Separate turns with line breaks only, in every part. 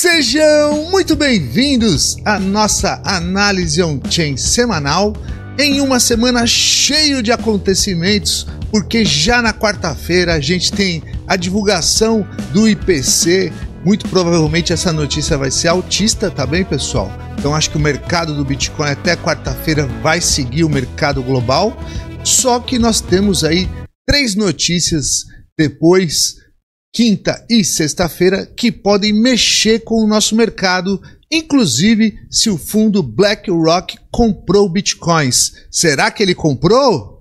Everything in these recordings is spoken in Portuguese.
Sejam muito bem-vindos à nossa análise on-chain semanal em uma semana cheia de acontecimentos, porque já na quarta-feira a gente tem a divulgação do IPC. Muito provavelmente essa notícia vai ser autista, tá bem, pessoal? Então acho que o mercado do Bitcoin até quarta-feira vai seguir o mercado global. Só que nós temos aí três notícias depois quinta e sexta-feira que podem mexer com o nosso mercado, inclusive se o fundo BlackRock comprou bitcoins. Será que ele comprou?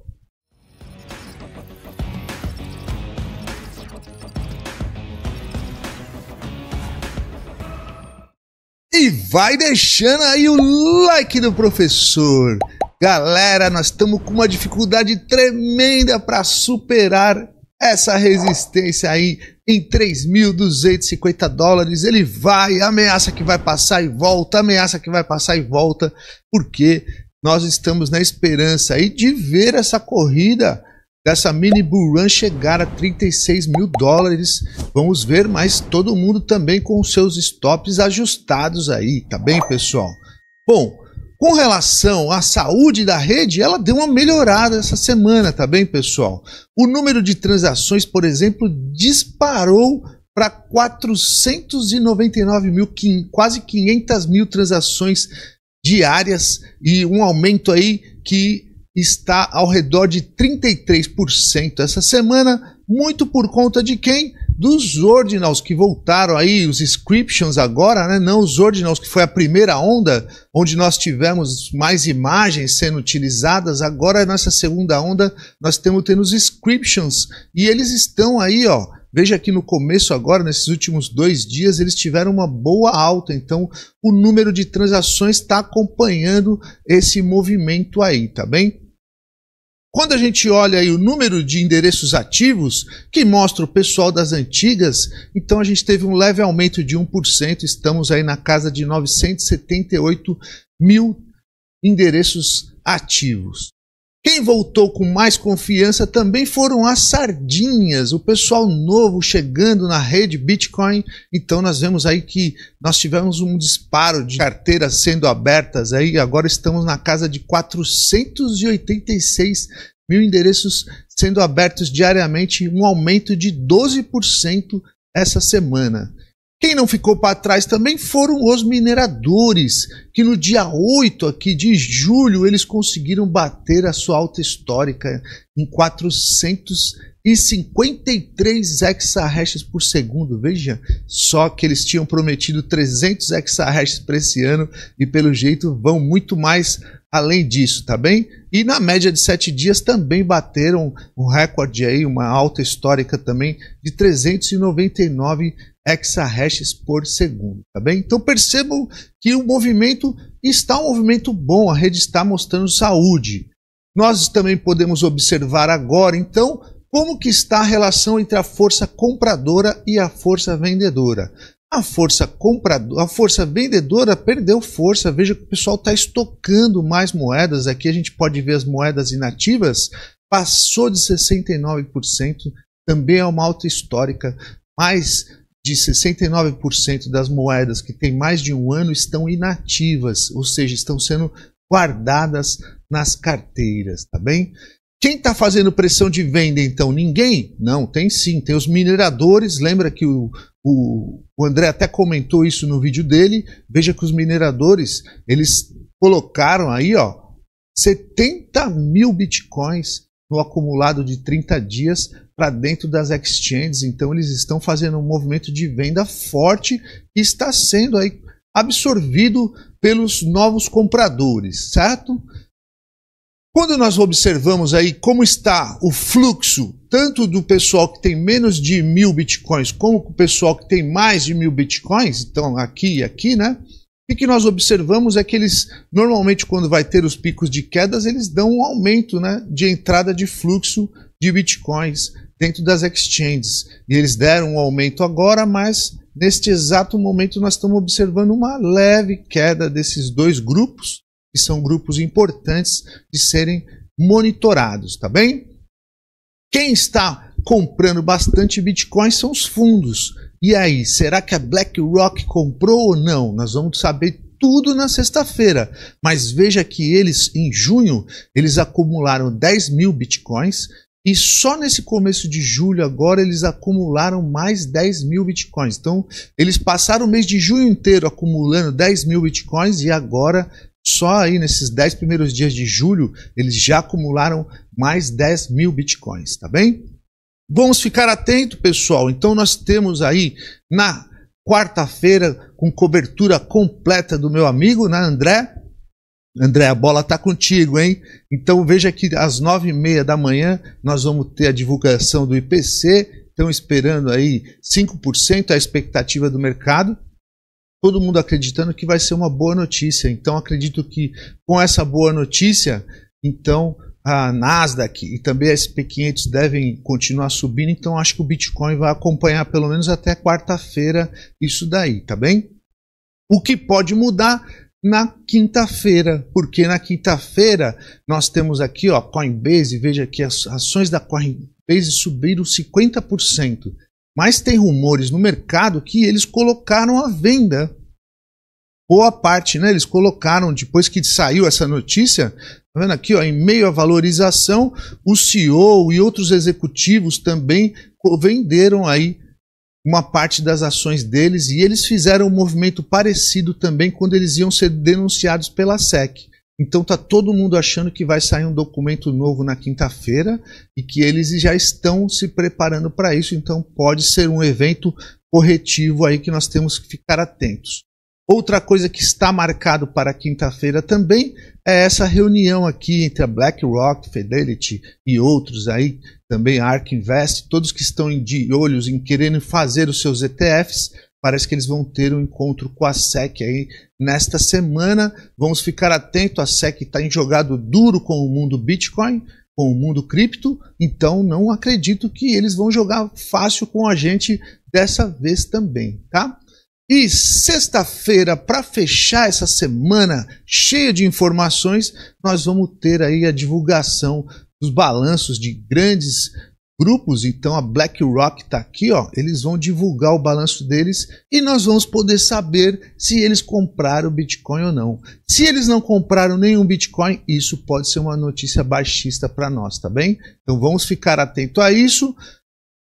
E vai deixando aí o like do professor. Galera, nós estamos com uma dificuldade tremenda para superar essa resistência aí em 3.250 dólares, ele vai, ameaça que vai passar e volta, ameaça que vai passar e volta, porque nós estamos na esperança aí de ver essa corrida dessa mini bull run chegar a 36 mil dólares. Vamos ver, mas todo mundo também com seus stops ajustados aí, tá bem, pessoal? Bom, com relação à saúde da rede, ela deu uma melhorada essa semana, tá bem, pessoal? O número de transações, por exemplo, disparou para 499 mil, quase 500 mil transações diárias e um aumento aí que está ao redor de 33% essa semana, muito por conta de quem? Dos Ordinals que voltaram aí, os inscriptions agora, né? Não os Ordinals, que foi a primeira onda, onde nós tivemos mais imagens sendo utilizadas. Agora, nessa segunda onda, nós temos tendo os inscriptions. E eles estão aí, ó. Veja que no começo agora, nesses últimos dois dias, eles tiveram uma boa alta. Então, o número de transações está acompanhando esse movimento aí, tá bem? Quando a gente olha aí o número de endereços ativos, que mostra o pessoal das antigas, então a gente teve um leve aumento de 1%, estamos aí na casa de 978 mil endereços ativos. Quem voltou com mais confiança também foram as sardinhas, o pessoal novo chegando na rede Bitcoin. Então nós vemos aí que nós tivemos um disparo de carteiras sendo abertas aí, agora estamos na casa de 486 mil endereços sendo abertos diariamente, um aumento de 12% essa semana. Quem não ficou para trás também foram os mineradores, que no dia 8 aqui de julho eles conseguiram bater a sua alta histórica em 453 hexahashes por segundo. Veja só que eles tinham prometido 300 hexahashes para esse ano e pelo jeito vão muito mais além disso, tá bem? E na média de sete dias também bateram um recorde aí, uma alta histórica também de 399 hexahashes por segundo, tá bem? Então percebam que o movimento está um movimento bom, a rede está mostrando saúde. Nós também podemos observar agora, então, como que está a relação entre a força compradora e a força vendedora. A força compradora, a força vendedora perdeu força. Veja que o pessoal está estocando mais moedas. Aqui a gente pode ver as moedas inativas. Passou de 69%, também é uma alta histórica. Mas de 69% das moedas que têm mais de um ano estão inativas, ou seja, estão sendo guardadas nas carteiras, tá bem? Quem está fazendo pressão de venda, então? Ninguém? Não, tem sim. Tem os mineradores. Lembra que o, o, o André até comentou isso no vídeo dele. Veja que os mineradores, eles colocaram aí, ó, 70 mil bitcoins no acumulado de 30 dias para dentro das exchanges. Então eles estão fazendo um movimento de venda forte que está sendo aí absorvido pelos novos compradores, certo? Quando nós observamos aí como está o fluxo, tanto do pessoal que tem menos de mil bitcoins, como o pessoal que tem mais de mil bitcoins, então aqui e aqui, né? O que nós observamos é que eles, normalmente, quando vai ter os picos de quedas, eles dão um aumento né, de entrada de fluxo de bitcoins dentro das exchanges. E eles deram um aumento agora, mas neste exato momento nós estamos observando uma leve queda desses dois grupos, que são grupos importantes de serem monitorados, tá bem? Quem está comprando bastante Bitcoin são os fundos. E aí, será que a BlackRock comprou ou não? Nós vamos saber tudo na sexta-feira. Mas veja que eles, em junho, eles acumularam 10 mil bitcoins e só nesse começo de julho, agora, eles acumularam mais 10 mil bitcoins. Então, eles passaram o mês de junho inteiro acumulando 10 mil bitcoins e agora, só aí nesses 10 primeiros dias de julho, eles já acumularam mais 10 mil bitcoins, tá bem? Vamos ficar atento, pessoal. Então, nós temos aí na quarta-feira, com cobertura completa do meu amigo, né, André? André, a bola está contigo, hein? Então veja que às nove e meia da manhã nós vamos ter a divulgação do IPC, estão esperando aí 5% a expectativa do mercado. Todo mundo acreditando que vai ser uma boa notícia. Então acredito que com essa boa notícia, então a Nasdaq e também a SP500 devem continuar subindo, então acho que o Bitcoin vai acompanhar pelo menos até quarta-feira isso daí, tá bem? O que pode mudar na quinta-feira, porque na quinta-feira nós temos aqui, ó, Coinbase, veja que as ações da Coinbase subiram 50%, mas tem rumores no mercado que eles colocaram a venda boa parte, né? Eles colocaram depois que saiu essa notícia, tá vendo aqui, ó, em meio à valorização, o CEO e outros executivos também venderam aí uma parte das ações deles e eles fizeram um movimento parecido também quando eles iam ser denunciados pela SEC. Então tá todo mundo achando que vai sair um documento novo na quinta-feira e que eles já estão se preparando para isso, então pode ser um evento corretivo aí que nós temos que ficar atentos. Outra coisa que está marcado para quinta-feira também é essa reunião aqui entre a BlackRock, Fidelity e outros aí, também a ARK Invest, todos que estão de olhos em querendo fazer os seus ETFs, parece que eles vão ter um encontro com a SEC aí nesta semana. Vamos ficar atento, a SEC está em jogado duro com o mundo Bitcoin, com o mundo cripto, então não acredito que eles vão jogar fácil com a gente dessa vez também, tá? E sexta-feira, para fechar essa semana cheia de informações, nós vamos ter aí a divulgação dos balanços de grandes grupos. Então a BlackRock está aqui, ó. Eles vão divulgar o balanço deles e nós vamos poder saber se eles compraram Bitcoin ou não. Se eles não compraram nenhum Bitcoin, isso pode ser uma notícia baixista para nós, tá bem? Então vamos ficar atento a isso.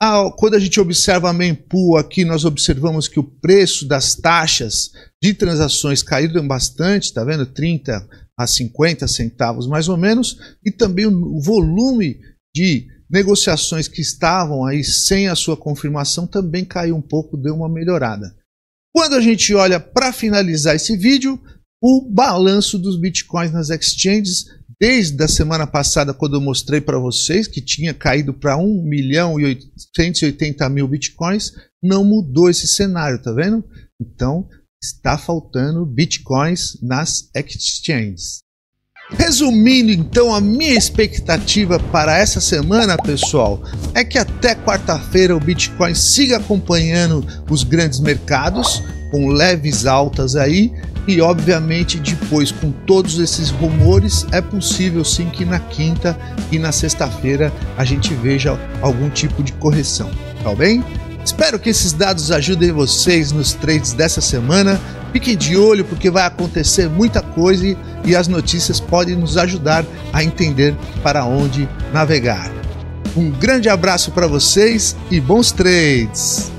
Ah, quando a gente observa a mempool aqui, nós observamos que o preço das taxas de transações caíram bastante, tá vendo? 30 a 50 centavos mais ou menos, e também o volume de negociações que estavam aí sem a sua confirmação também caiu um pouco, deu uma melhorada. Quando a gente olha para finalizar esse vídeo, o balanço dos bitcoins nas exchanges Desde a semana passada, quando eu mostrei para vocês que tinha caído para 1 milhão e 880 mil bitcoins, não mudou esse cenário, tá vendo? Então, está faltando bitcoins nas exchanges. Resumindo então a minha expectativa para essa semana, pessoal, é que até quarta-feira o Bitcoin siga acompanhando os grandes mercados com leves altas aí e obviamente depois, com todos esses rumores, é possível sim que na quinta e na sexta-feira a gente veja algum tipo de correção, tá bem? Espero que esses dados ajudem vocês nos trades dessa semana. Fiquem de olho porque vai acontecer muita coisa e as notícias podem nos ajudar a entender para onde navegar. Um grande abraço para vocês e bons trades!